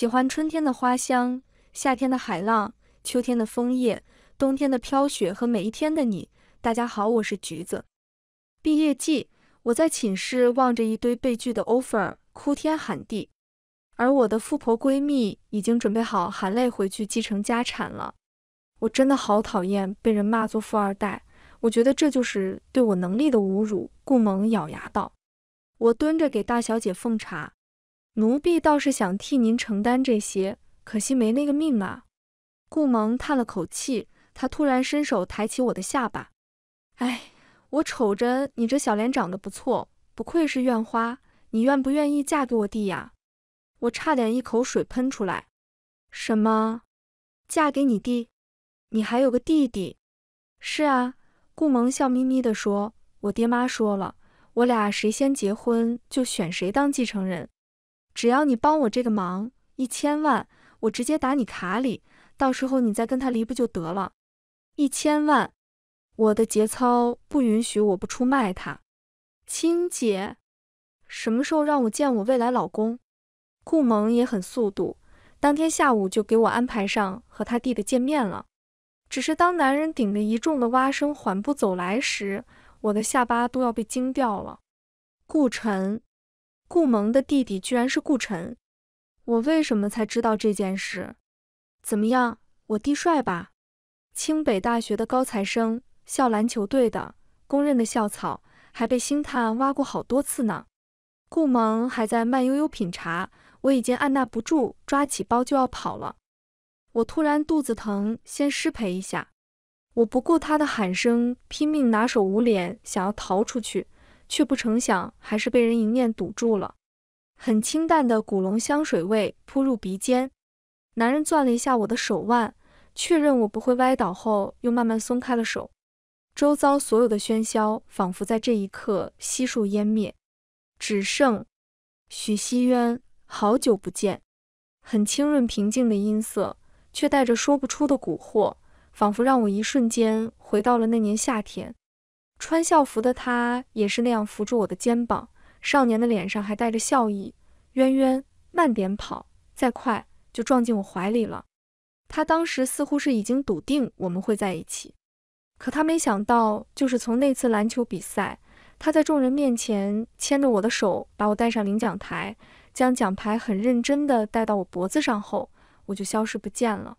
喜欢春天的花香，夏天的海浪，秋天的枫叶，冬天的飘雪和每一天的你。大家好，我是橘子。毕业季，我在寝室望着一堆被拒的 offer 哭天喊地，而我的富婆闺蜜已经准备好含泪回去继承家产了。我真的好讨厌被人骂做富二代，我觉得这就是对我能力的侮辱。顾萌咬牙道：“我蹲着给大小姐奉茶。”奴婢倒是想替您承担这些，可惜没那个命啊。顾萌叹了口气，他突然伸手抬起我的下巴，哎，我瞅着你这小脸长得不错，不愧是院花，你愿不愿意嫁给我弟呀？我差点一口水喷出来。什么？嫁给你弟？你还有个弟弟？是啊，顾萌笑眯眯地说，我爹妈说了，我俩谁先结婚，就选谁当继承人。只要你帮我这个忙，一千万我直接打你卡里，到时候你再跟他离不就得了。一千万，我的节操不允许我不出卖他，亲姐。什么时候让我见我未来老公？顾萌也很速度，当天下午就给我安排上和他弟的见面了。只是当男人顶着一众的蛙声缓步走来时，我的下巴都要被惊掉了。顾晨，顾萌的弟弟居然是顾晨。我为什么才知道这件事？怎么样，我弟帅吧？清北大学的高材生，校篮球队的公认的校草，还被星探挖过好多次呢。顾萌还在慢悠悠品茶，我已经按捺不住，抓起包就要跑了。我突然肚子疼，先失陪一下。我不顾他的喊声，拼命拿手捂脸，想要逃出去。却不成想，还是被人迎面堵住了。很清淡的古龙香水味扑入鼻尖，男人攥了一下我的手腕，确认我不会歪倒后，又慢慢松开了手。周遭所有的喧嚣仿佛在这一刻悉数湮灭，只剩许熙渊。好久不见，很清润平静的音色，却带着说不出的蛊惑，仿佛让我一瞬间回到了那年夏天。穿校服的他也是那样扶住我的肩膀，少年的脸上还带着笑意。渊渊，慢点跑，再快就撞进我怀里了。他当时似乎是已经笃定我们会在一起，可他没想到，就是从那次篮球比赛，他在众人面前牵着我的手，把我带上领奖台，将奖牌很认真的戴到我脖子上后，我就消失不见了。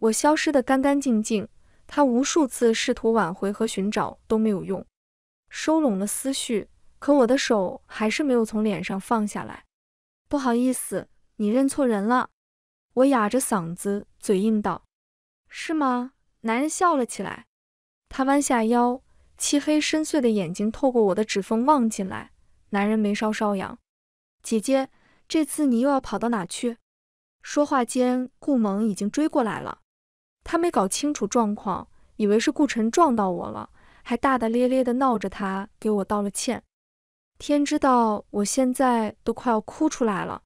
我消失得干干净净。他无数次试图挽回和寻找都没有用，收拢了思绪，可我的手还是没有从脸上放下来。不好意思，你认错人了。我哑着嗓子嘴硬道：“是吗？”男人笑了起来，他弯下腰，漆黑深邃的眼睛透过我的指缝望进来。男人眉梢梢扬：“姐姐，这次你又要跑到哪去？”说话间，顾萌已经追过来了。他没搞清楚状况，以为是顾晨撞到我了，还大大咧咧的闹着他给我道了歉。天知道，我现在都快要哭出来了。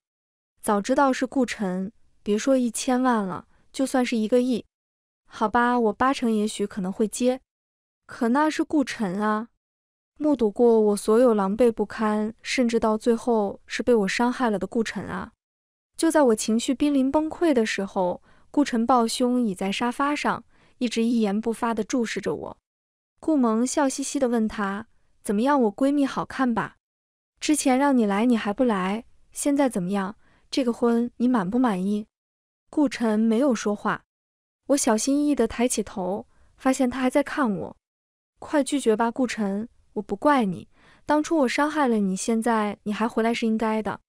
早知道是顾晨，别说一千万了，就算是一个亿，好吧，我八成也许可能会接。可那是顾晨啊，目睹过我所有狼狈不堪，甚至到最后是被我伤害了的顾晨啊。就在我情绪濒临崩溃的时候。顾辰抱胸倚在沙发上，一直一言不发地注视着我。顾萌笑嘻嘻地问他：“怎么样，我闺蜜好看吧？之前让你来你还不来，现在怎么样？这个婚你满不满意？”顾辰没有说话。我小心翼翼地抬起头，发现他还在看我。快拒绝吧，顾辰，我不怪你。当初我伤害了你，现在你还回来是应该的。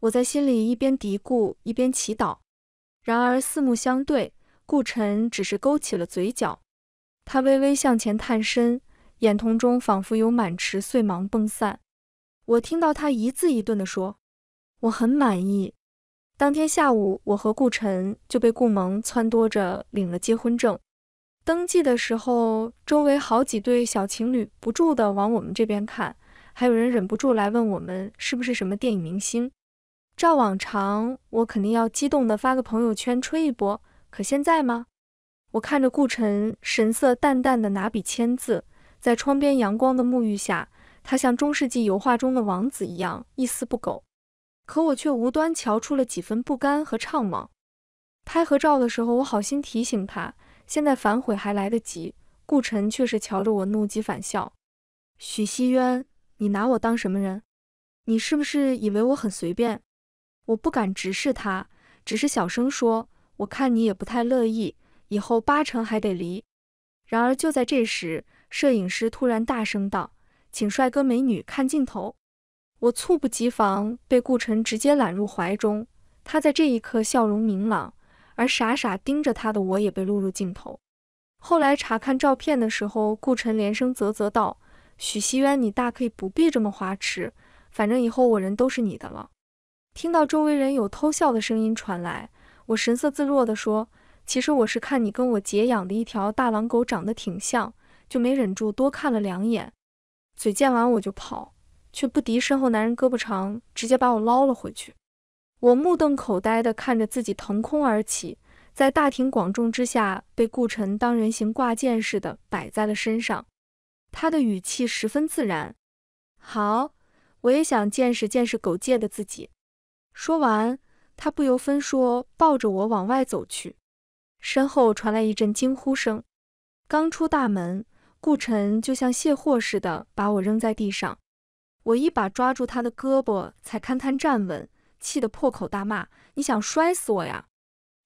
我在心里一边嘀咕一边祈祷。然而四目相对，顾晨只是勾起了嘴角。他微微向前探身，眼瞳中仿佛有满池碎芒迸散。我听到他一字一顿地说：“我很满意。”当天下午，我和顾晨就被顾萌撺掇着领了结婚证。登记的时候，周围好几对小情侣不住地往我们这边看，还有人忍不住来问我们是不是什么电影明星。照往常，我肯定要激动的发个朋友圈吹一波。可现在吗？我看着顾辰神色淡淡的拿笔签字，在窗边阳光的沐浴下，他像中世纪油画中的王子一样一丝不苟。可我却无端瞧出了几分不甘和怅惘。拍合照的时候，我好心提醒他，现在反悔还来得及。顾辰却是瞧着我怒极反笑：“许熙渊，你拿我当什么人？你是不是以为我很随便？”我不敢直视他，只是小声说：“我看你也不太乐意，以后八成还得离。”然而就在这时，摄影师突然大声道：“请帅哥美女看镜头！”我猝不及防，被顾晨直接揽入怀中。他在这一刻笑容明朗，而傻傻盯着他的我，也被录入镜头。后来查看照片的时候，顾晨连声啧啧道：“许熙渊，你大可以不必这么花痴，反正以后我人都是你的了。”听到周围人有偷笑的声音传来，我神色自若地说：“其实我是看你跟我姐养的一条大狼狗长得挺像，就没忍住多看了两眼。”嘴贱完我就跑，却不敌身后男人胳膊长，直接把我捞了回去。我目瞪口呆地看着自己腾空而起，在大庭广众之下被顾晨当人形挂件似的摆在了身上。他的语气十分自然：“好，我也想见识见识狗界的自己。”说完，他不由分说抱着我往外走去，身后传来一阵惊呼声。刚出大门，顾辰就像卸货似的把我扔在地上，我一把抓住他的胳膊，才堪堪站稳，气得破口大骂：“你想摔死我呀！”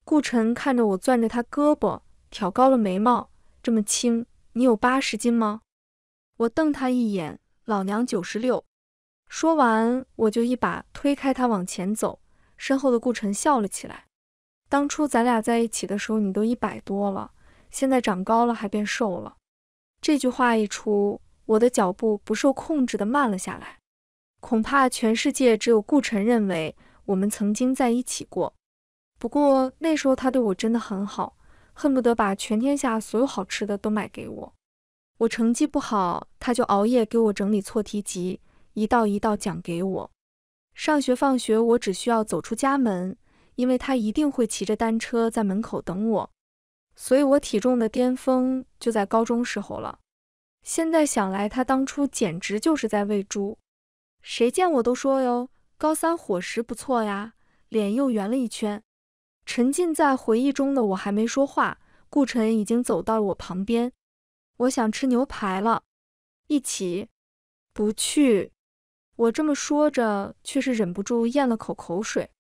顾辰看着我攥着他胳膊，挑高了眉毛：“这么轻，你有八十斤吗？”我瞪他一眼：“老娘九十六。”说完，我就一把推开他，往前走。身后的顾晨笑了起来。当初咱俩在一起的时候，你都一百多了，现在长高了还变瘦了。这句话一出，我的脚步不受控制的慢了下来。恐怕全世界只有顾晨认为我们曾经在一起过。不过那时候他对我真的很好，恨不得把全天下所有好吃的都买给我。我成绩不好，他就熬夜给我整理错题集。一道一道讲给我。上学放学，我只需要走出家门，因为他一定会骑着单车在门口等我。所以，我体重的巅峰就在高中时候了。现在想来，他当初简直就是在喂猪。谁见我都说哟，高三伙食不错呀，脸又圆了一圈。沉浸在回忆中的我还没说话，顾晨已经走到了我旁边。我想吃牛排了，一起？不去。我这么说着，却是忍不住咽了口口水。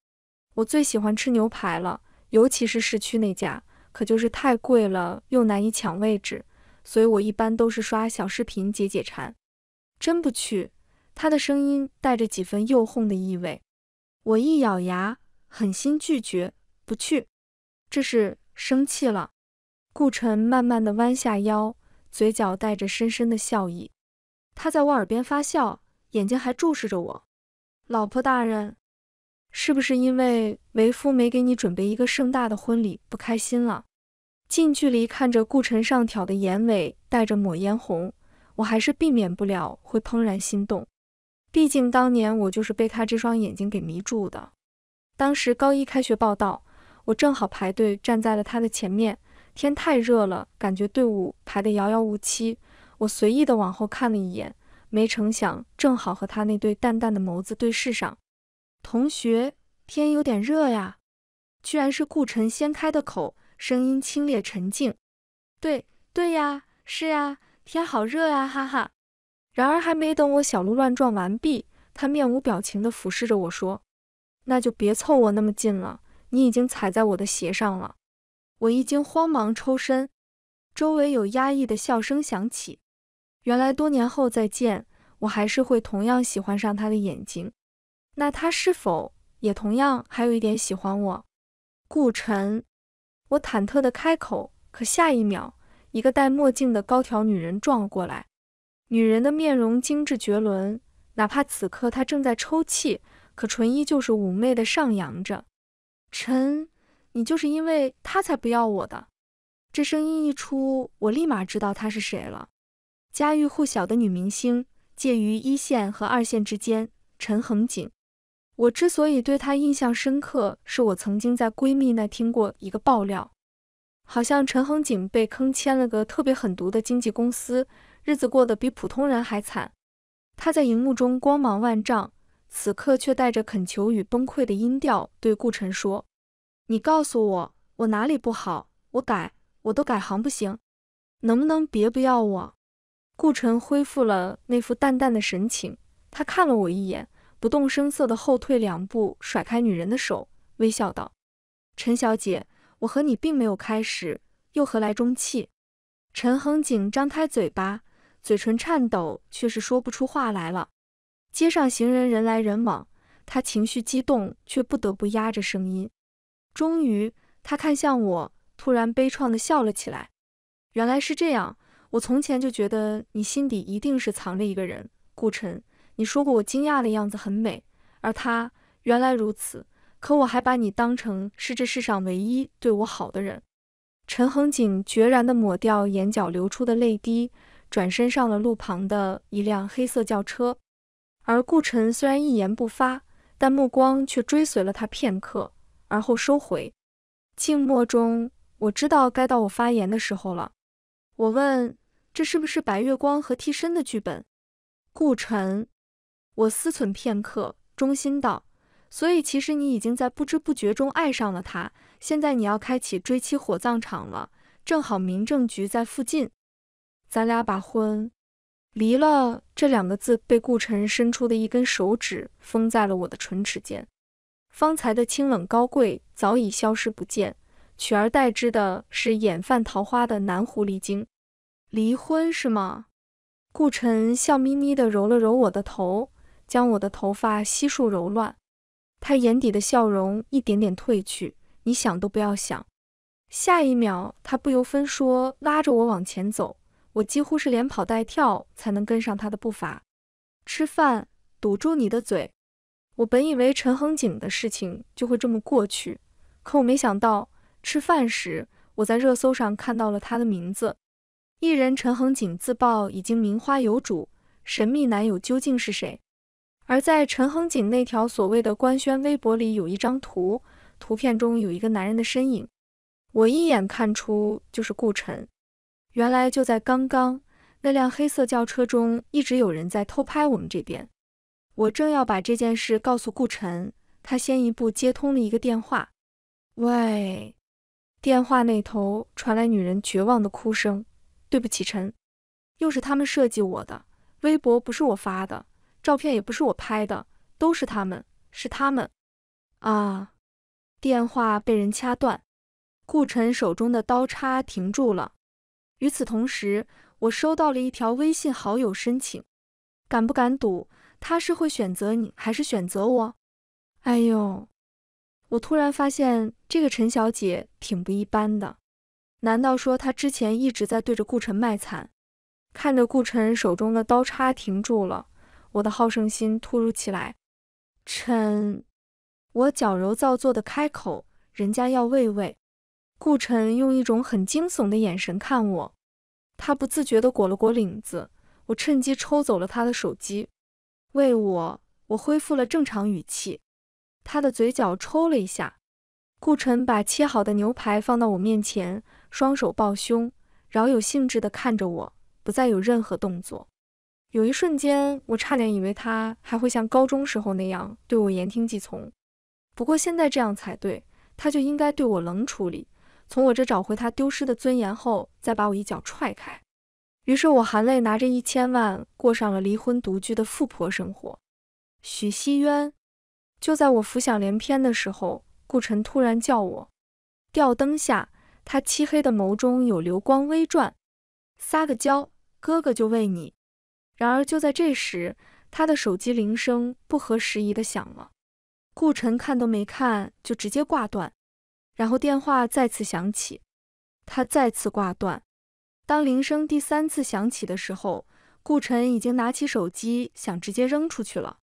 我最喜欢吃牛排了，尤其是市区那家，可就是太贵了，又难以抢位置，所以我一般都是刷小视频解解馋。真不去。他的声音带着几分诱哄的意味。我一咬牙，狠心拒绝，不去。这是生气了。顾辰慢慢的弯下腰，嘴角带着深深的笑意。他在我耳边发笑。眼睛还注视着我，老婆大人，是不是因为为夫没给你准备一个盛大的婚礼不开心了？近距离看着顾晨上挑的眼尾带着抹嫣红，我还是避免不了会怦然心动。毕竟当年我就是被他这双眼睛给迷住的。当时高一开学报道，我正好排队站在了他的前面，天太热了，感觉队伍排得遥遥无期。我随意的往后看了一眼。没成想，正好和他那对淡淡的眸子对视上。同学，天有点热呀。居然是顾晨先开的口，声音清冽沉静。对，对呀，是呀，天好热呀，哈哈。然而还没等我小鹿乱撞完毕，他面无表情地俯视着我说：“那就别凑我那么近了，你已经踩在我的鞋上了。”我一惊，慌忙抽身。周围有压抑的笑声响起。原来多年后再见，我还是会同样喜欢上他的眼睛。那他是否也同样还有一点喜欢我？顾晨，我忐忑的开口。可下一秒，一个戴墨镜的高挑女人撞了过来。女人的面容精致绝伦，哪怕此刻她正在抽泣，可唇依旧是妩媚的上扬着。辰，你就是因为她才不要我的。这声音一出，我立马知道她是谁了。家喻户晓的女明星，介于一线和二线之间，陈恒景。我之所以对她印象深刻，是我曾经在闺蜜那听过一个爆料，好像陈恒景被坑签了个特别狠毒的经纪公司，日子过得比普通人还惨。她在荧幕中光芒万丈，此刻却带着恳求与崩溃的音调对顾晨说：“你告诉我，我哪里不好？我改，我都改行不行？能不能别不要我？”顾辰恢复了那副淡淡的神情，他看了我一眼，不动声色地后退两步，甩开女人的手，微笑道：“陈小姐，我和你并没有开始，又何来中气？”陈恒景张开嘴巴，嘴唇颤抖，却是说不出话来了。街上行人人来人往，他情绪激动，却不得不压着声音。终于，他看向我，突然悲怆地笑了起来：“原来是这样。”我从前就觉得你心底一定是藏着一个人，顾辰。你说过我惊讶的样子很美，而他原来如此。可我还把你当成是这世上唯一对我好的人。陈恒景决然地抹掉眼角流出的泪滴，转身上了路旁的一辆黑色轿车。而顾辰虽然一言不发，但目光却追随了他片刻，而后收回。静默中，我知道该到我发言的时候了。我问：“这是不是白月光和替身的剧本？”顾晨，我思忖片刻，忠心道：“所以其实你已经在不知不觉中爱上了他。现在你要开启追妻火葬场了，正好民政局在附近，咱俩把婚离了。”这两个字被顾晨伸出的一根手指封在了我的唇齿间，方才的清冷高贵早已消失不见。取而代之的是眼泛桃花的男狐狸精，离婚是吗？顾辰笑眯眯地揉了揉我的头，将我的头发悉数揉乱。他眼底的笑容一点点褪去，你想都不要想。下一秒，他不由分说拉着我往前走，我几乎是连跑带跳才能跟上他的步伐。吃饭，堵住你的嘴。我本以为陈恒景的事情就会这么过去，可我没想到。吃饭时，我在热搜上看到了他的名字，艺人陈恒景自曝已经名花有主，神秘男友究竟是谁？而在陈恒景那条所谓的官宣微博里，有一张图，图片中有一个男人的身影，我一眼看出就是顾辰。原来就在刚刚，那辆黑色轿车中一直有人在偷拍我们这边。我正要把这件事告诉顾辰，他先一步接通了一个电话，喂。电话那头传来女人绝望的哭声：“对不起，陈，又是他们设计我的。微博不是我发的，照片也不是我拍的，都是他们，是他们啊！”电话被人掐断，顾晨手中的刀叉停住了。与此同时，我收到了一条微信好友申请：“敢不敢赌，他是会选择你，还是选择我？”哎呦，我突然发现。这个陈小姐挺不一般的，难道说她之前一直在对着顾晨卖惨？看着顾晨手中的刀叉停住了，我的好胜心突如其来。陈，我矫揉造作的开口，人家要喂喂。顾晨用一种很惊悚的眼神看我，他不自觉的裹了裹领子，我趁机抽走了他的手机。喂我，我恢复了正常语气。他的嘴角抽了一下。顾辰把切好的牛排放到我面前，双手抱胸，饶有兴致地看着我，不再有任何动作。有一瞬间，我差点以为他还会像高中时候那样对我言听计从。不过现在这样才对，他就应该对我冷处理，从我这找回他丢失的尊严后再把我一脚踹开。于是，我含泪拿着一千万，过上了离婚独居的富婆生活。许熙渊，就在我浮想联翩的时候。顾晨突然叫我，吊灯下，他漆黑的眸中有流光微转，撒个娇，哥哥就喂你。然而就在这时，他的手机铃声不合时宜的响了，顾晨看都没看就直接挂断，然后电话再次响起，他再次挂断。当铃声第三次响起的时候，顾晨已经拿起手机想直接扔出去了。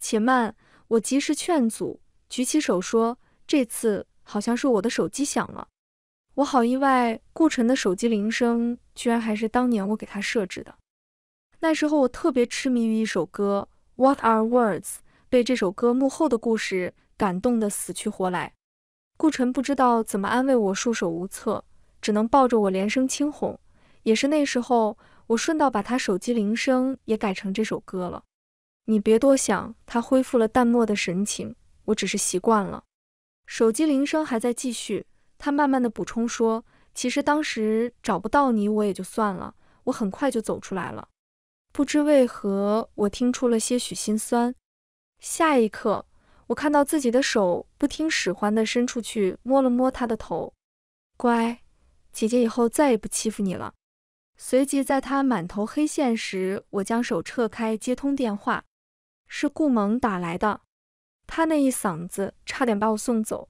且慢，我及时劝阻，举起手说。这次好像是我的手机响了，我好意外，顾晨的手机铃声居然还是当年我给他设置的。那时候我特别痴迷于一首歌《What Are Words》，被这首歌幕后的故事感动得死去活来。顾晨不知道怎么安慰我，束手无策，只能抱着我连声轻哄。也是那时候，我顺道把他手机铃声也改成这首歌了。你别多想，他恢复了淡漠的神情，我只是习惯了。手机铃声还在继续，他慢慢的补充说：“其实当时找不到你我也就算了，我很快就走出来了。”不知为何，我听出了些许心酸。下一刻，我看到自己的手不听使唤的伸出去摸了摸他的头，“乖，姐姐以后再也不欺负你了。”随即在他满头黑线时，我将手撤开接通电话，是顾萌打来的。他那一嗓子差点把我送走，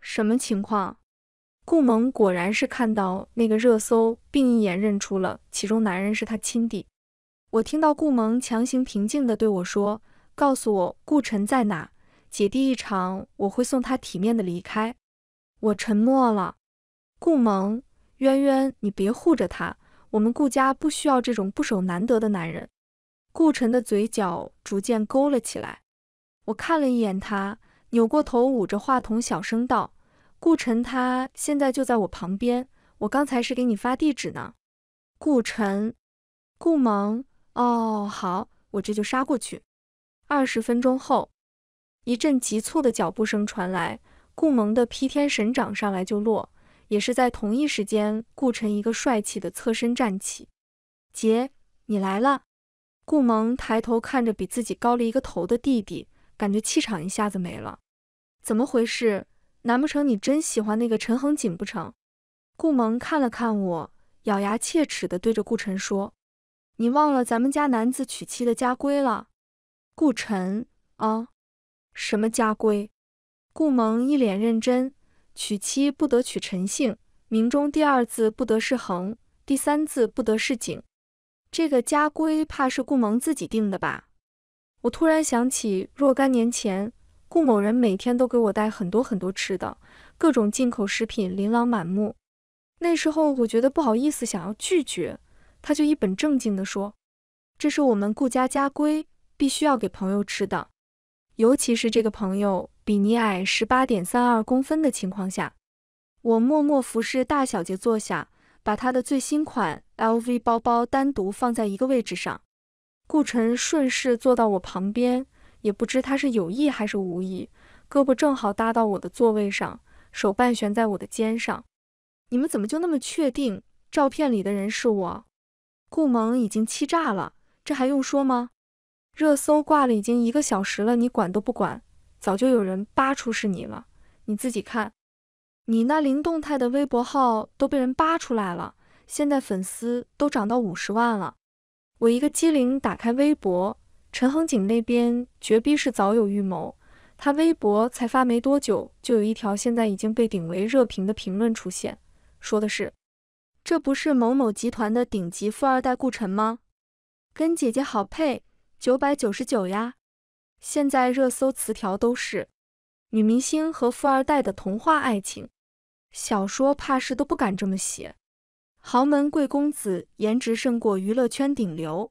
什么情况？顾萌果然是看到那个热搜，并一眼认出了其中男人是他亲弟。我听到顾萌强行平静的对我说：“告诉我顾辰在哪，姐弟一场，我会送他体面的离开。”我沉默了。顾萌，渊渊，你别护着他，我们顾家不需要这种不守难得的男人。顾辰的嘴角逐渐勾了起来。我看了一眼他，扭过头，捂着话筒小声道：“顾辰，他现在就在我旁边。我刚才是给你发地址呢。”顾辰，顾萌，哦，好，我这就杀过去。二十分钟后，一阵急促的脚步声传来，顾萌的劈天神掌上来就落。也是在同一时间，顾辰一个帅气的侧身站起：“姐，你来了。”顾萌抬头看着比自己高了一个头的弟弟。感觉气场一下子没了，怎么回事？难不成你真喜欢那个陈恒景不成？顾萌看了看我，咬牙切齿地对着顾晨说：“你忘了咱们家男子娶妻的家规了？”顾晨啊，什么家规？顾萌一脸认真：“娶妻不得娶陈姓，名中第二字不得是恒，第三字不得是景。”这个家规怕是顾萌自己定的吧？我突然想起，若干年前，顾某人每天都给我带很多很多吃的，各种进口食品琳琅满目。那时候我觉得不好意思，想要拒绝，他就一本正经地说：“这是我们顾家家规，必须要给朋友吃的。尤其是这个朋友比你矮十八点三二公分的情况下。”我默默服侍大小姐坐下，把她的最新款 LV 包包单独放在一个位置上。顾晨顺势坐到我旁边，也不知他是有意还是无意，胳膊正好搭到我的座位上，手半悬在我的肩上。你们怎么就那么确定照片里的人是我？顾萌已经气炸了，这还用说吗？热搜挂了已经一个小时了，你管都不管，早就有人扒出是你了。你自己看，你那零动态的微博号都被人扒出来了，现在粉丝都涨到五十万了。我一个机灵，打开微博，陈恒景那边绝逼是早有预谋。他微博才发没多久，就有一条现在已经被顶为热评的评论出现，说的是：“这不是某某集团的顶级富二代顾晨吗？跟姐姐好配，九百九十九呀。”现在热搜词条都是女明星和富二代的童话爱情小说，怕是都不敢这么写。豪门贵公子，颜值胜过娱乐圈顶流。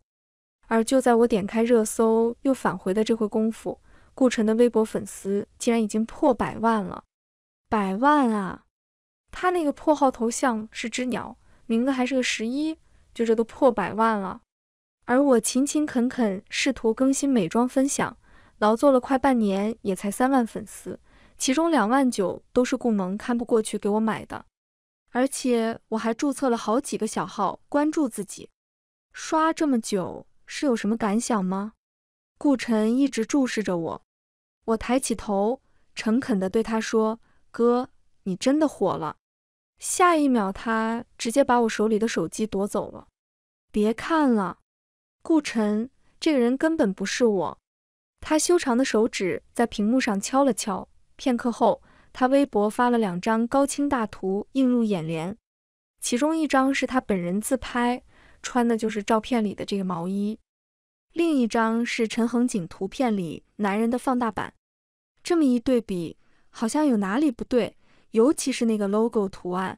而就在我点开热搜又返回的这会功夫，顾晨的微博粉丝竟然已经破百万了！百万啊！他那个破号头像是只鸟，名字还是个十一，就这都破百万了。而我勤勤恳恳试图更新美妆分享，劳作了快半年，也才三万粉丝，其中两万九都是顾萌看不过去给我买的。而且我还注册了好几个小号关注自己，刷这么久是有什么感想吗？顾晨一直注视着我，我抬起头，诚恳地对他说：“哥，你真的火了。”下一秒，他直接把我手里的手机夺走了。“别看了，顾晨，这个人根本不是我。”他修长的手指在屏幕上敲了敲，片刻后。他微博发了两张高清大图，映入眼帘。其中一张是他本人自拍，穿的就是照片里的这个毛衣。另一张是陈恒景图片里男人的放大版。这么一对比，好像有哪里不对，尤其是那个 logo 图案。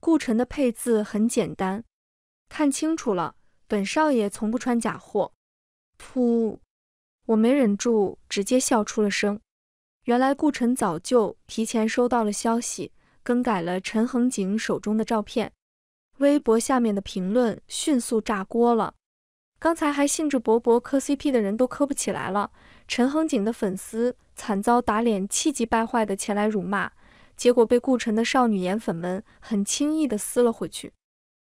顾辰的配字很简单，看清楚了，本少爷从不穿假货。噗！我没忍住，直接笑出了声。原来顾晨早就提前收到了消息，更改了陈恒景手中的照片。微博下面的评论迅速炸锅了，刚才还兴致勃勃磕 CP 的人都磕不起来了。陈恒景的粉丝惨遭打脸，气急败坏的前来辱骂，结果被顾晨的少女颜粉们很轻易的撕了回去。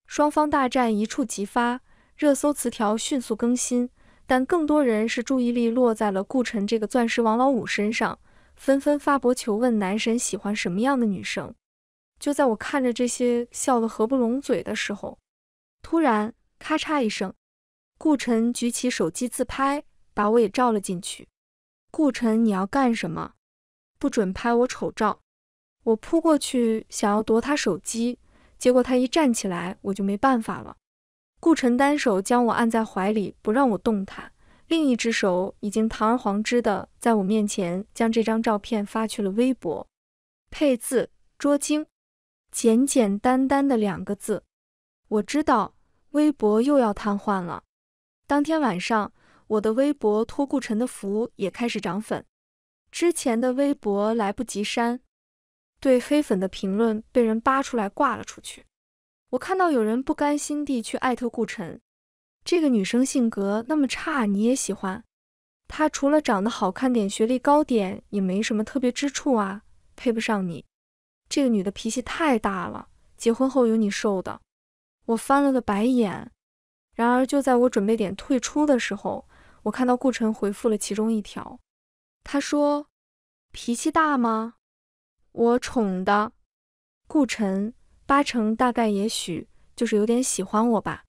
双方大战一触即发，热搜词条迅速更新，但更多人是注意力落在了顾晨这个钻石王老五身上。纷纷发博求问男神喜欢什么样的女生。就在我看着这些笑得合不拢嘴的时候，突然咔嚓一声，顾辰举起手机自拍，把我也照了进去。顾辰，你要干什么？不准拍我丑照！我扑过去想要夺他手机，结果他一站起来我就没办法了。顾辰单手将我按在怀里，不让我动弹。另一只手已经堂而皇之的在我面前将这张照片发去了微博，配字“捉精”，简简单单的两个字。我知道微博又要瘫痪了。当天晚上，我的微博托顾晨的福也开始涨粉。之前的微博来不及删，对黑粉的评论被人扒出来挂了出去。我看到有人不甘心地去艾特顾晨。这个女生性格那么差，你也喜欢她？除了长得好看点、学历高点，也没什么特别之处啊，配不上你。这个女的脾气太大了，结婚后有你受的。我翻了个白眼。然而，就在我准备点退出的时候，我看到顾辰回复了其中一条，他说：“脾气大吗？我宠的。”顾辰八成大概也许就是有点喜欢我吧。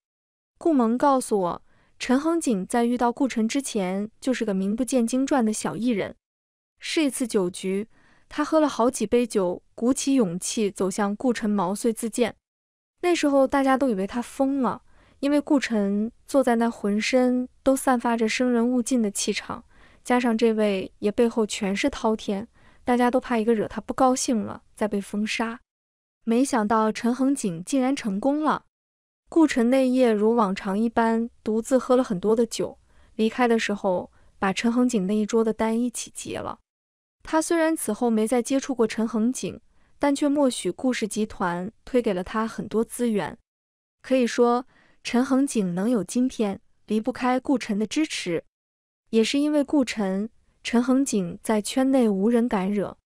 顾萌告诉我，陈恒景在遇到顾晨之前，就是个名不见经传的小艺人。是一次酒局，他喝了好几杯酒，鼓起勇气走向顾晨毛遂自荐。那时候大家都以为他疯了，因为顾晨坐在那，浑身都散发着“生人勿近”的气场，加上这位也背后全是滔天，大家都怕一个惹他不高兴了，再被封杀。没想到陈恒景竟然成功了。顾辰那夜如往常一般，独自喝了很多的酒。离开的时候，把陈恒景那一桌的单一起结了。他虽然此后没再接触过陈恒景，但却默许顾氏集团推给了他很多资源。可以说，陈恒景能有今天，离不开顾晨的支持。也是因为顾晨，陈恒景在圈内无人敢惹。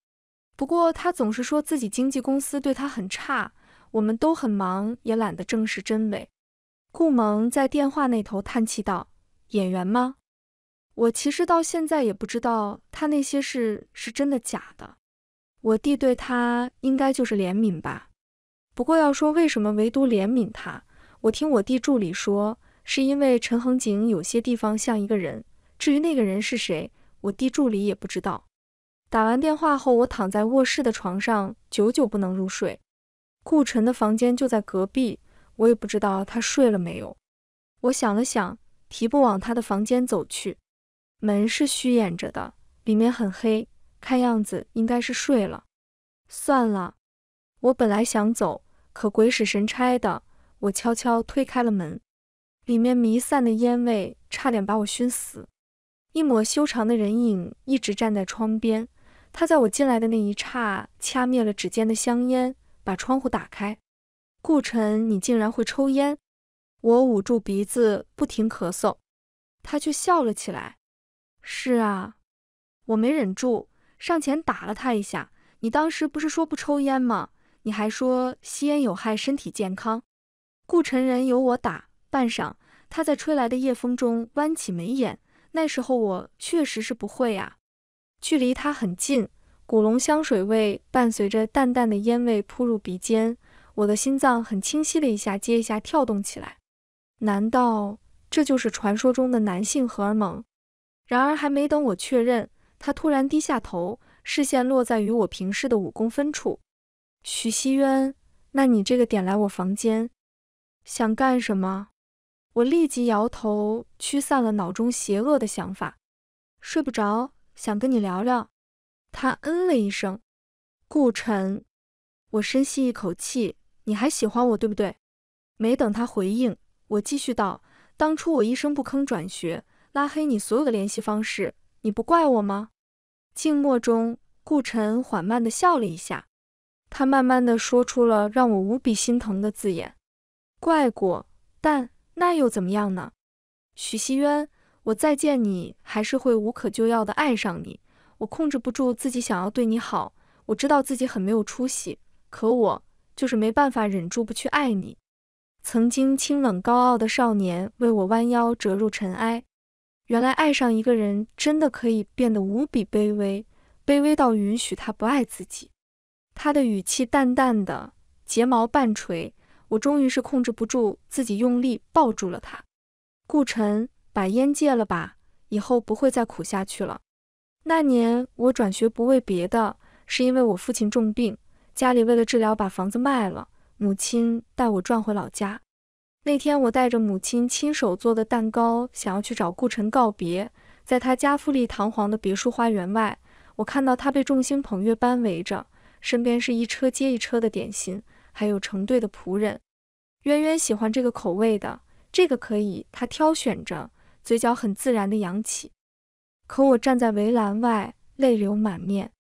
不过他总是说自己经纪公司对他很差。我们都很忙，也懒得正视真伪。顾萌在电话那头叹气道：“演员吗？我其实到现在也不知道他那些事是真的假的。我弟对他应该就是怜悯吧。不过要说为什么唯独怜悯他，我听我弟助理说，是因为陈恒景有些地方像一个人。至于那个人是谁，我弟助理也不知道。”打完电话后，我躺在卧室的床上，久久不能入睡。顾辰的房间就在隔壁，我也不知道他睡了没有。我想了想，提步往他的房间走去。门是虚掩着的，里面很黑，看样子应该是睡了。算了，我本来想走，可鬼使神差的，我悄悄推开了门。里面弥散的烟味差点把我熏死。一抹修长的人影一直站在窗边，他在我进来的那一刹掐灭了指尖的香烟。把窗户打开，顾晨，你竟然会抽烟！我捂住鼻子，不停咳嗽，他却笑了起来。是啊，我没忍住，上前打了他一下。你当时不是说不抽烟吗？你还说吸烟有害身体健康。顾晨人由我打。半晌，他在吹来的夜风中弯起眉眼。那时候我确实是不会呀，距离他很近。古龙香水味伴随着淡淡的烟味扑入鼻尖，我的心脏很清晰的一下接一下跳动起来。难道这就是传说中的男性荷尔蒙？然而还没等我确认，他突然低下头，视线落在与我平视的五公分处。许熙渊，那你这个点来我房间，想干什么？我立即摇头，驱散了脑中邪恶的想法。睡不着，想跟你聊聊。他嗯了一声，顾晨，我深吸一口气，你还喜欢我对不对？没等他回应，我继续道：“当初我一声不吭转学，拉黑你所有的联系方式，你不怪我吗？”静默中，顾晨缓慢的笑了一下，他慢慢的说出了让我无比心疼的字眼：“怪过，但那又怎么样呢？”许熙渊，我再见你，还是会无可救药的爱上你。我控制不住自己想要对你好，我知道自己很没有出息，可我就是没办法忍住不去爱你。曾经清冷高傲的少年为我弯腰折入尘埃，原来爱上一个人真的可以变得无比卑微，卑微到允许他不爱自己。他的语气淡淡的，睫毛半垂，我终于是控制不住自己，用力抱住了他。顾辰，把烟戒了吧，以后不会再苦下去了。那年我转学不为别的，是因为我父亲重病，家里为了治疗把房子卖了，母亲带我转回老家。那天我带着母亲亲手做的蛋糕，想要去找顾晨告别。在他家富丽堂皇的别墅花园外，我看到他被众星捧月般围着，身边是一车接一车的点心，还有成对的仆人。渊渊喜欢这个口味的，这个可以，他挑选着，嘴角很自然地扬起。可我站在围栏外，泪流满面。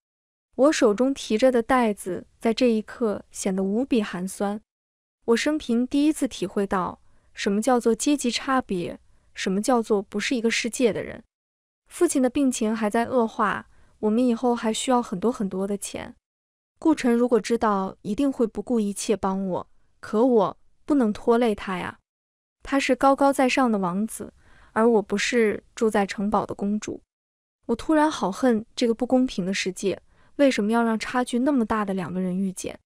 我手中提着的袋子在这一刻显得无比寒酸。我生平第一次体会到什么叫做阶级差别，什么叫做不是一个世界的人。父亲的病情还在恶化，我们以后还需要很多很多的钱。顾辰如果知道，一定会不顾一切帮我。可我不能拖累他呀。他是高高在上的王子，而我不是住在城堡的公主。我突然好恨这个不公平的世界，为什么要让差距那么大的两个人遇见？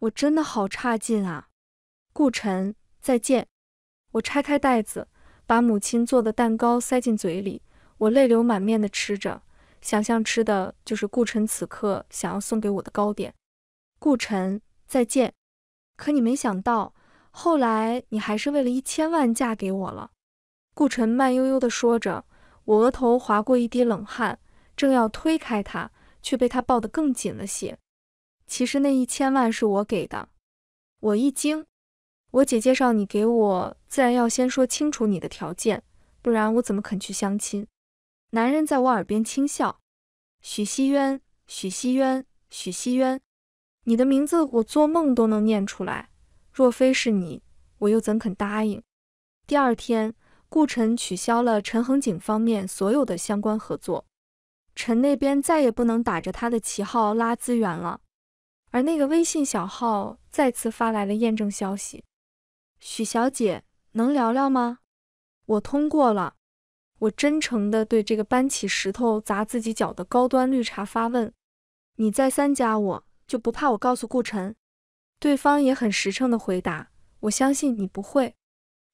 我真的好差劲啊，顾晨，再见。我拆开袋子，把母亲做的蛋糕塞进嘴里，我泪流满面的吃着，想象吃的就是顾晨此刻想要送给我的糕点。顾晨，再见。可你没想到，后来你还是为了一千万嫁给我了。顾晨慢悠悠的说着。我额头划过一滴冷汗，正要推开他，却被他抱得更紧了些。其实那一千万是我给的。我一惊，我姐介绍你给我，自然要先说清楚你的条件，不然我怎么肯去相亲？男人在我耳边轻笑：“许熙渊，许熙渊，许熙渊，你的名字我做梦都能念出来。若非是你，我又怎肯答应？”第二天。顾晨取消了陈恒景方面所有的相关合作，陈那边再也不能打着他的旗号拉资源了。而那个微信小号再次发来了验证消息：“许小姐，能聊聊吗？”我通过了。我真诚地对这个搬起石头砸自己脚的高端绿茶发问：“你再三加我，就不怕我告诉顾晨？”对方也很实诚地回答：“我相信你不会，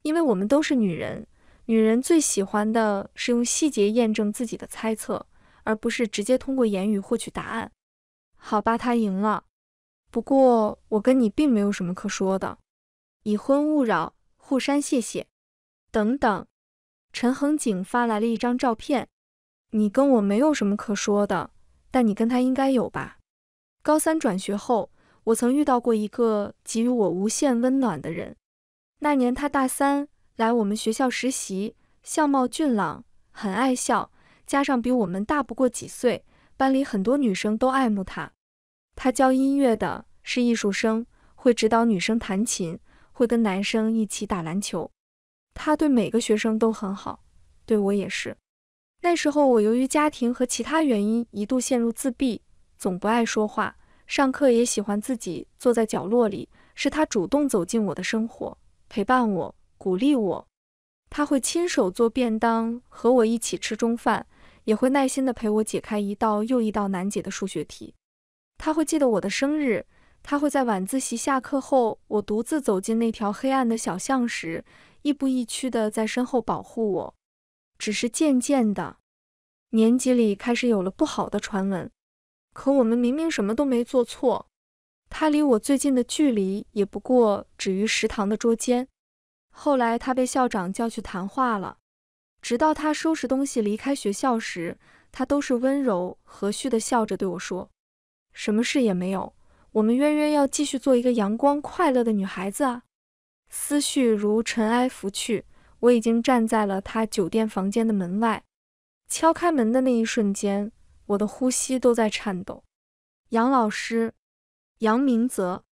因为我们都是女人。”女人最喜欢的是用细节验证自己的猜测，而不是直接通过言语获取答案。好吧，她赢了。不过我跟你并没有什么可说的，已婚勿扰，互删谢谢。等等，陈恒景发来了一张照片。你跟我没有什么可说的，但你跟他应该有吧？高三转学后，我曾遇到过一个给予我无限温暖的人。那年他大三。来我们学校实习，相貌俊朗，很爱笑，加上比我们大不过几岁，班里很多女生都爱慕他。他教音乐的，是艺术生，会指导女生弹琴，会跟男生一起打篮球。他对每个学生都很好，对我也是。那时候我由于家庭和其他原因，一度陷入自闭，总不爱说话，上课也喜欢自己坐在角落里。是他主动走进我的生活，陪伴我。鼓励我，他会亲手做便当和我一起吃中饭，也会耐心的陪我解开一道又一道难解的数学题。他会记得我的生日，他会在晚自习下课后，我独自走进那条黑暗的小巷时，亦步亦趋的在身后保护我。只是渐渐的，年级里开始有了不好的传闻，可我们明明什么都没做错，他离我最近的距离也不过止于食堂的桌间。后来他被校长叫去谈话了，直到他收拾东西离开学校时，他都是温柔和煦的笑着对我说：“什么事也没有，我们渊渊要继续做一个阳光快乐的女孩子啊。”思绪如尘埃拂去，我已经站在了他酒店房间的门外，敲开门的那一瞬间，我的呼吸都在颤抖。杨老师，杨明泽，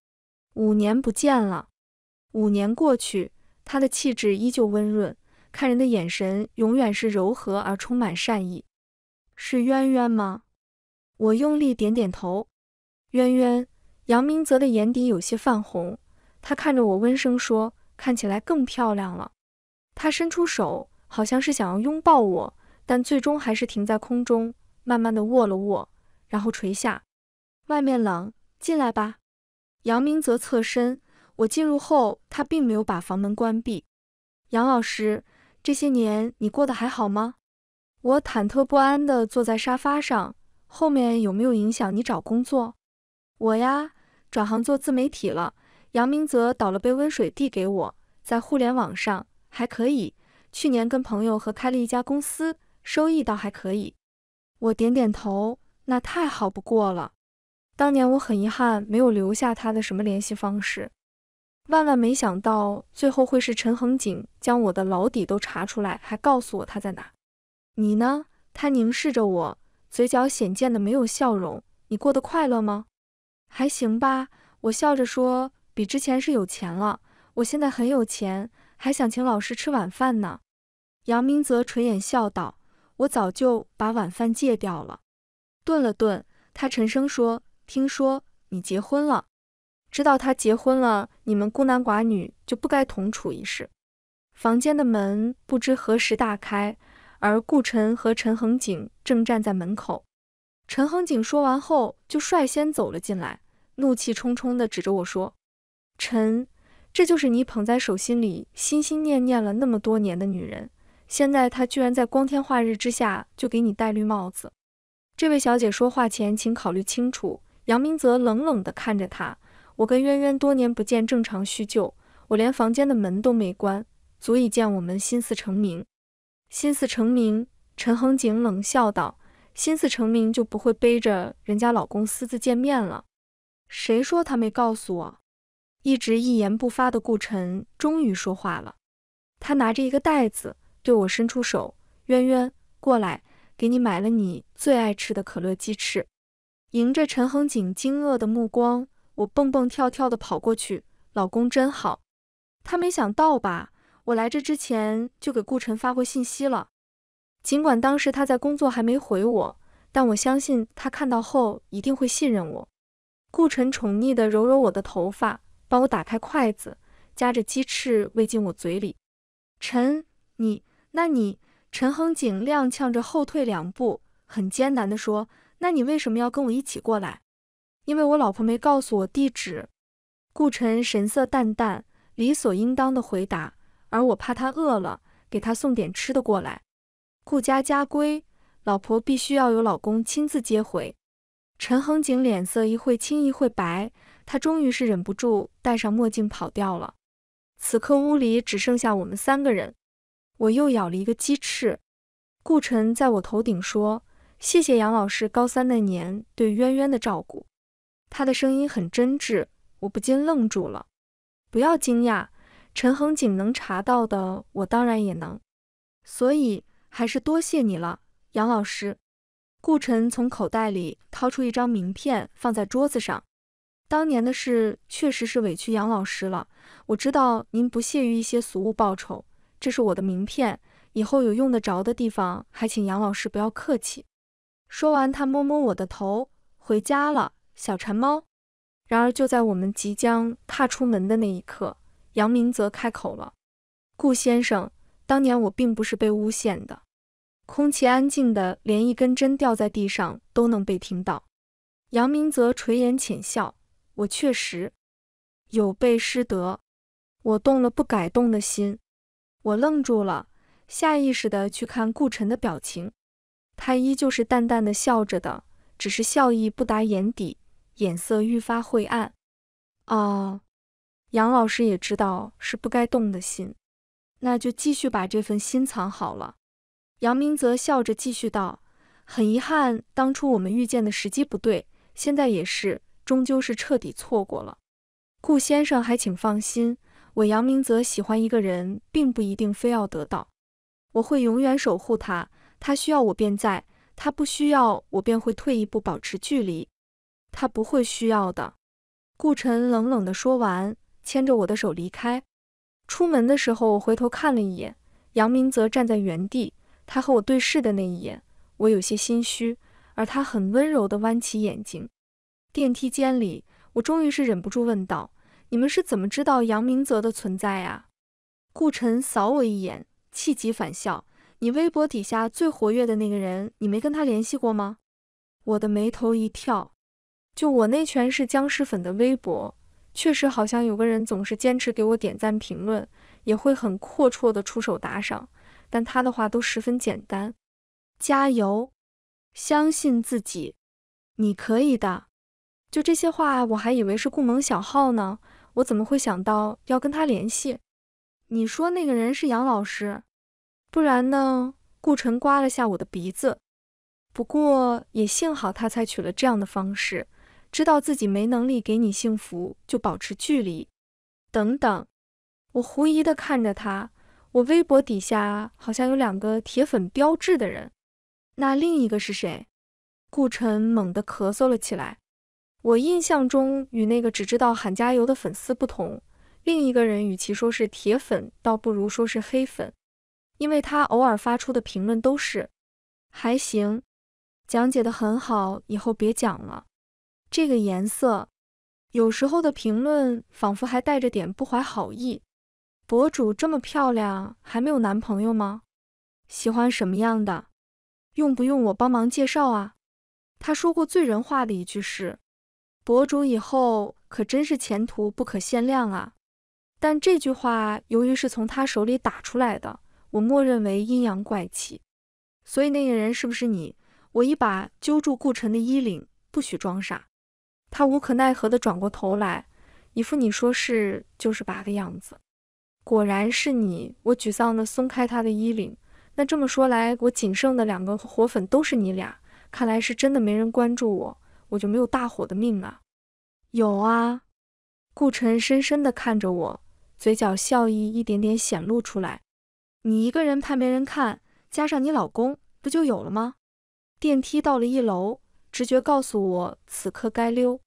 五年不见了，五年过去。他的气质依旧温润，看人的眼神永远是柔和而充满善意。是渊渊吗？我用力点点头。渊渊，杨明泽的眼底有些泛红，他看着我，温声说：“看起来更漂亮了。”他伸出手，好像是想要拥抱我，但最终还是停在空中，慢慢的握了握，然后垂下。外面冷，进来吧。杨明泽侧身。我进入后，他并没有把房门关闭。杨老师，这些年你过得还好吗？我忐忑不安地坐在沙发上。后面有没有影响你找工作？我呀，转行做自媒体了。杨明泽倒了杯温水递给我，在互联网上还可以。去年跟朋友合开了一家公司，收益倒还可以。我点点头，那太好不过了。当年我很遗憾没有留下他的什么联系方式。万万没想到，最后会是陈恒景将我的老底都查出来，还告诉我他在哪。你呢？他凝视着我，嘴角显见的没有笑容。你过得快乐吗？还行吧，我笑着说，比之前是有钱了。我现在很有钱，还想请老师吃晚饭呢。杨明泽垂眼笑道：“我早就把晚饭戒掉了。”顿了顿，他沉声说：“听说你结婚了。”知道他结婚了，你们孤男寡女就不该同处一室。房间的门不知何时打开，而顾晨和陈恒景正站在门口。陈恒景说完后，就率先走了进来，怒气冲冲地指着我说：“陈，这就是你捧在手心里、心心念念了那么多年的女人，现在她居然在光天化日之下就给你戴绿帽子！”这位小姐说话前，请考虑清楚。杨明泽冷冷地看着她。我跟渊渊多年不见，正常叙旧，我连房间的门都没关，足以见我们心思成名。心思成名，陈恒景冷笑道：“心思成名就不会背着人家老公私自见面了。”谁说他没告诉我？一直一言不发的顾晨终于说话了，他拿着一个袋子对我伸出手：“渊渊，过来，给你买了你最爱吃的可乐鸡翅。”迎着陈恒景惊愕的目光。我蹦蹦跳跳地跑过去，老公真好。他没想到吧？我来这之前就给顾晨发过信息了，尽管当时他在工作还没回我，但我相信他看到后一定会信任我。顾晨宠溺地揉揉我的头发，帮我打开筷子，夹着鸡翅喂进我嘴里。陈，你，那你，陈恒景踉跄着后退两步，很艰难地说：“那你为什么要跟我一起过来？”因为我老婆没告诉我地址，顾晨神色淡淡，理所应当的回答。而我怕他饿了，给他送点吃的过来。顾家家规，老婆必须要有老公亲自接回。陈恒景脸色一会青一会白，他终于是忍不住戴上墨镜跑掉了。此刻屋里只剩下我们三个人，我又咬了一个鸡翅。顾晨在我头顶说：“谢谢杨老师高三那年对渊渊的照顾。”他的声音很真挚，我不禁愣住了。不要惊讶，陈恒景能查到的，我当然也能。所以还是多谢你了，杨老师。顾晨从口袋里掏出一张名片，放在桌子上。当年的事确实是委屈杨老师了，我知道您不屑于一些俗物报酬，这是我的名片，以后有用得着的地方，还请杨老师不要客气。说完，他摸摸我的头，回家了。小馋猫。然而就在我们即将踏出门的那一刻，杨明泽开口了：“顾先生，当年我并不是被诬陷的。”空气安静的连一根针掉在地上都能被听到。杨明泽垂眼浅笑：“我确实有被失德，我动了不改动的心。”我愣住了，下意识的去看顾晨的表情，他依旧是淡淡的笑着的，只是笑意不达眼底。眼色愈发晦暗。啊，杨老师也知道是不该动的心，那就继续把这份心藏好了。杨明泽笑着继续道：“很遗憾，当初我们遇见的时机不对，现在也是，终究是彻底错过了。顾先生还请放心，我杨明泽喜欢一个人，并不一定非要得到，我会永远守护他。他需要我便在，他不需要我便会退一步，保持距离。”他不会需要的，顾辰冷冷的说完，牵着我的手离开。出门的时候，我回头看了一眼，杨明泽站在原地。他和我对视的那一眼，我有些心虚，而他很温柔的弯起眼睛。电梯间里，我终于是忍不住问道：“你们是怎么知道杨明泽的存在啊？”顾辰扫我一眼，气急反笑：“你微博底下最活跃的那个人，你没跟他联系过吗？”我的眉头一跳。就我那全是僵尸粉的微博，确实好像有个人总是坚持给我点赞评论，也会很阔绰的出手打赏，但他的话都十分简单，加油，相信自己，你可以的。就这些话，我还以为是顾萌小号呢，我怎么会想到要跟他联系？你说那个人是杨老师，不然呢？顾晨刮了下我的鼻子，不过也幸好他采取了这样的方式。知道自己没能力给你幸福，就保持距离。等等，我狐疑的看着他，我微博底下好像有两个铁粉标志的人，那另一个是谁？顾晨猛地咳嗽了起来。我印象中与那个只知道喊加油的粉丝不同，另一个人与其说是铁粉，倒不如说是黑粉，因为他偶尔发出的评论都是还行，讲解的很好，以后别讲了。这个颜色，有时候的评论仿佛还带着点不怀好意。博主这么漂亮，还没有男朋友吗？喜欢什么样的？用不用我帮忙介绍啊？他说过最人话的一句是：“博主以后可真是前途不可限量啊！”但这句话由于是从他手里打出来的，我默认为阴阳怪气。所以那个人是不是你？我一把揪住顾晨的衣领，不许装傻。他无可奈何地转过头来，一副你说是就是吧的样子。果然是你！我沮丧地松开他的衣领。那这么说来，我仅剩的两个火粉都是你俩。看来是真的没人关注我，我就没有大火的命啊！有啊！顾辰深深地看着我，嘴角笑意一点点显露出来。你一个人怕没人看，加上你老公，不就有了吗？电梯到了一楼，直觉告诉我，此刻该溜。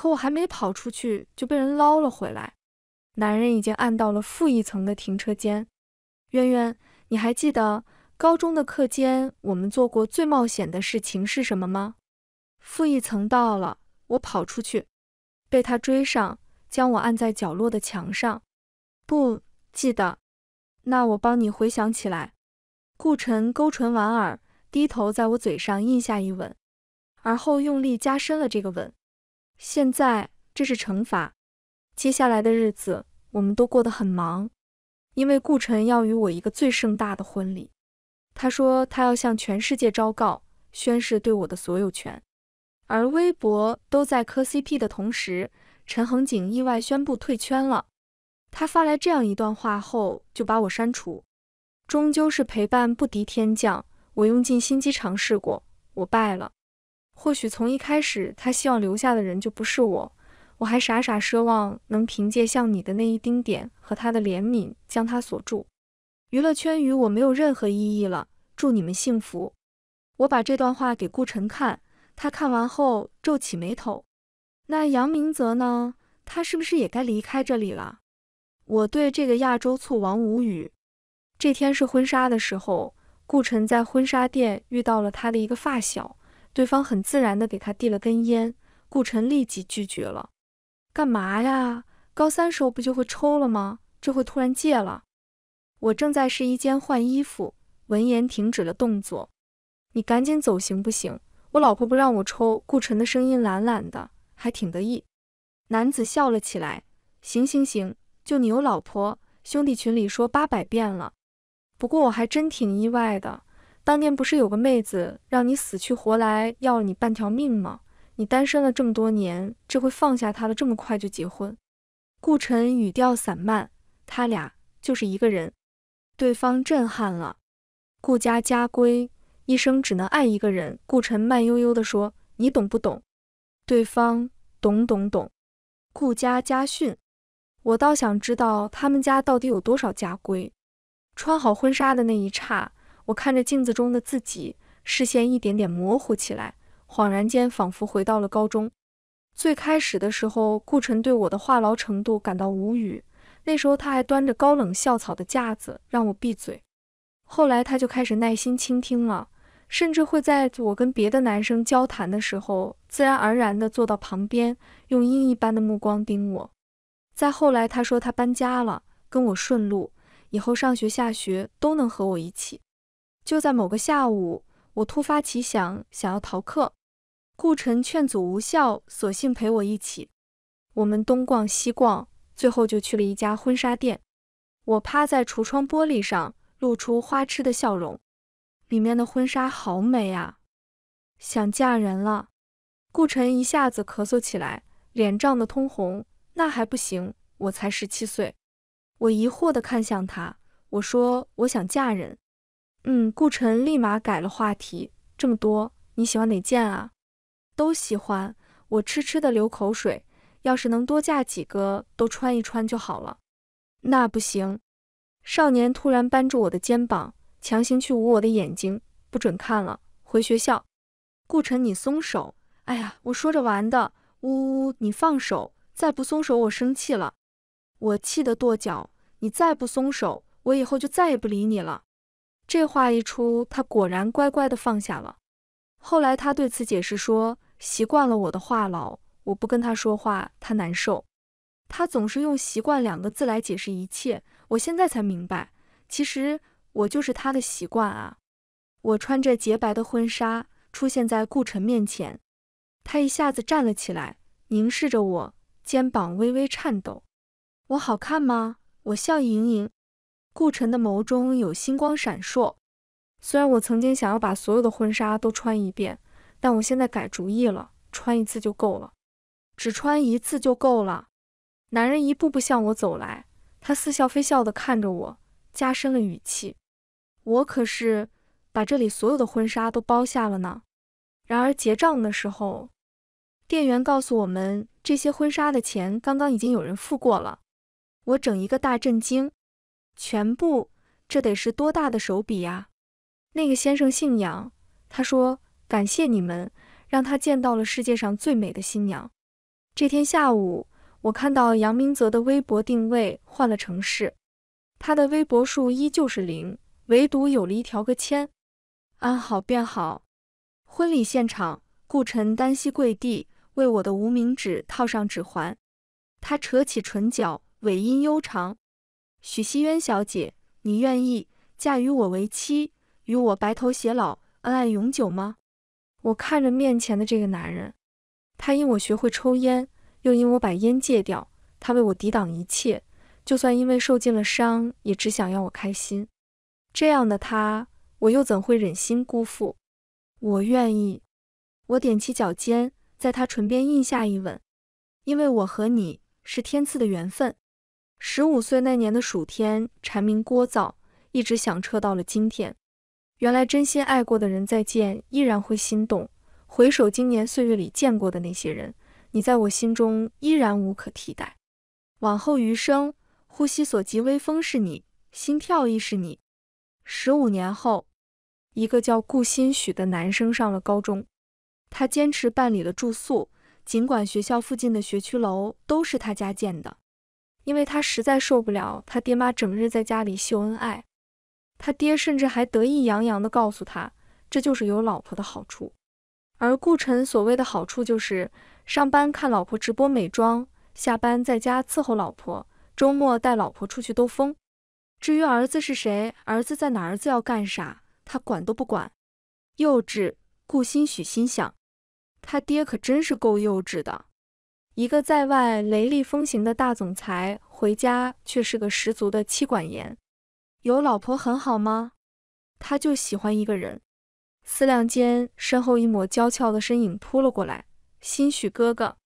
可我还没跑出去，就被人捞了回来。男人已经按到了负一层的停车间。渊渊，你还记得高中的课间，我们做过最冒险的事情是什么吗？负一层到了，我跑出去，被他追上，将我按在角落的墙上。不记得？那我帮你回想起来。顾辰勾唇莞尔，低头在我嘴上印下一吻，而后用力加深了这个吻。现在这是惩罚。接下来的日子，我们都过得很忙，因为顾晨要与我一个最盛大的婚礼。他说他要向全世界昭告，宣誓对我的所有权。而微博都在磕 CP 的同时，陈恒景意外宣布退圈了。他发来这样一段话后，就把我删除。终究是陪伴不敌天降，我用尽心机尝试过，我败了。或许从一开始，他希望留下的人就不是我，我还傻傻奢望能凭借像你的那一丁点和他的怜悯将他锁住。娱乐圈与我没有任何意义了。祝你们幸福。我把这段话给顾晨看，他看完后皱起眉头。那杨明泽呢？他是不是也该离开这里了？我对这个亚洲醋王无语。这天是婚纱的时候，顾晨在婚纱店遇到了他的一个发小。对方很自然地给他递了根烟，顾晨立即拒绝了。干嘛呀？高三时候不就会抽了吗？这会突然戒了？我正在试衣间换衣服，闻言停止了动作。你赶紧走行不行？我老婆不让我抽。顾晨的声音懒懒的，还挺得意。男子笑了起来。行行行，就你有老婆，兄弟群里说八百遍了。不过我还真挺意外的。当年不是有个妹子让你死去活来，要了你半条命吗？你单身了这么多年，这会放下他了，这么快就结婚？顾晨语调散漫，他俩就是一个人。对方震撼了。顾家家规，一生只能爱一个人。顾晨慢悠悠地说：“你懂不懂？”对方懂懂懂。顾家家训，我倒想知道他们家到底有多少家规。穿好婚纱的那一刹。我看着镜子中的自己，视线一点点模糊起来，恍然间仿佛回到了高中。最开始的时候，顾晨对我的话痨程度感到无语，那时候他还端着高冷校草的架子让我闭嘴。后来他就开始耐心倾听了，甚至会在我跟别的男生交谈的时候，自然而然地坐到旁边，用鹰一般的目光盯我。再后来，他说他搬家了，跟我顺路，以后上学下学都能和我一起。就在某个下午，我突发奇想，想要逃课。顾晨劝阻无效，索性陪我一起。我们东逛西逛，最后就去了一家婚纱店。我趴在橱窗玻璃上，露出花痴的笑容。里面的婚纱好美啊！想嫁人了。顾晨一下子咳嗽起来，脸涨得通红。那还不行，我才十七岁。我疑惑地看向他，我说：“我想嫁人。”嗯，顾辰立马改了话题。这么多，你喜欢哪件啊？都喜欢。我痴痴的流口水，要是能多嫁几个，都穿一穿就好了。那不行。少年突然扳住我的肩膀，强行去捂我的眼睛，不准看了，回学校。顾辰，你松手！哎呀，我说着玩的。呜呜，你放手，再不松手我生气了。我气得跺脚，你再不松手，我以后就再也不理你了。这话一出，他果然乖乖地放下了。后来他对此解释说：“习惯了我的话痨，我不跟他说话，他难受。”他总是用“习惯”两个字来解释一切。我现在才明白，其实我就是他的习惯啊！我穿着洁白的婚纱出现在顾辰面前，他一下子站了起来，凝视着我，肩膀微微颤抖。我好看吗？我笑盈盈。顾辰的眸中有星光闪烁。虽然我曾经想要把所有的婚纱都穿一遍，但我现在改主意了，穿一次就够了，只穿一次就够了。男人一步步向我走来，他似笑非笑地看着我，加深了语气：“我可是把这里所有的婚纱都包下了呢。”然而结账的时候，店员告诉我们这些婚纱的钱刚刚已经有人付过了，我整一个大震惊。全部，这得是多大的手笔呀！那个先生姓杨，他说感谢你们，让他见到了世界上最美的新娘。这天下午，我看到杨明泽的微博定位换了城市，他的微博数依旧是零，唯独有了一条个千。安好便好。婚礼现场，顾晨单膝跪地，为我的无名指套上指环，他扯起唇角，尾音悠长。许熙渊小姐，你愿意嫁与我为妻，与我白头偕老，恩爱永久吗？我看着面前的这个男人，他因我学会抽烟，又因我把烟戒掉，他为我抵挡一切，就算因为受尽了伤，也只想要我开心。这样的他，我又怎会忍心辜负？我愿意。我踮起脚尖，在他唇边印下一吻，因为我和你是天赐的缘分。十五岁那年的暑天，蝉鸣聒噪，一直响彻到了今天。原来真心爱过的人，再见依然会心动。回首今年岁月里见过的那些人，你在我心中依然无可替代。往后余生，呼吸所及微风是你，心跳亦是你。十五年后，一个叫顾新许的男生上了高中，他坚持办理了住宿，尽管学校附近的学区楼都是他家建的。因为他实在受不了他爹妈整日在家里秀恩爱，他爹甚至还得意洋洋地告诉他，这就是有老婆的好处。而顾晨所谓的好处就是，上班看老婆直播美妆，下班在家伺候老婆，周末带老婆出去兜风。至于儿子是谁，儿子在哪，儿子要干啥，他管都不管。幼稚。顾心许心想，他爹可真是够幼稚的。一个在外雷厉风行的大总裁，回家却是个十足的妻管严。有老婆很好吗？他就喜欢一个人。思量间，身后一抹娇俏的身影扑了过来。心许哥哥，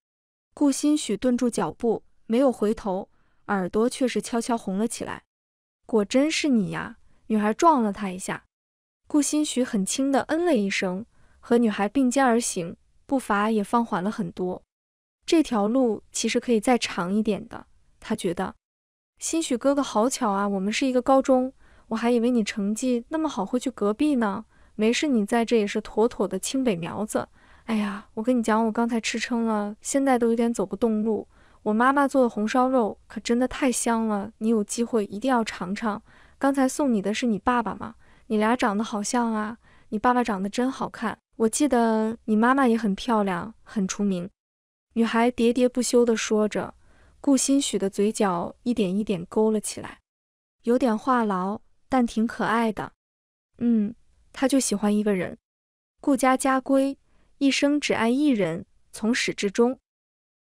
顾心许顿住脚步，没有回头，耳朵却是悄悄红了起来。果真是你呀！女孩撞了他一下，顾心许很轻的嗯了一声，和女孩并肩而行，步伐也放缓了很多。这条路其实可以再长一点的。他觉得，新许哥哥，好巧啊，我们是一个高中。我还以为你成绩那么好会去隔壁呢。没事，你在这也是妥妥的清北苗子。哎呀，我跟你讲，我刚才吃撑了，现在都有点走不动路。我妈妈做的红烧肉可真的太香了，你有机会一定要尝尝。刚才送你的是你爸爸吗？你俩长得好像啊。你爸爸长得真好看，我记得你妈妈也很漂亮，很出名。女孩喋喋不休地说着，顾心许的嘴角一点一点勾了起来，有点话痨，但挺可爱的。嗯，他就喜欢一个人。顾家家规，一生只爱一人，从始至终。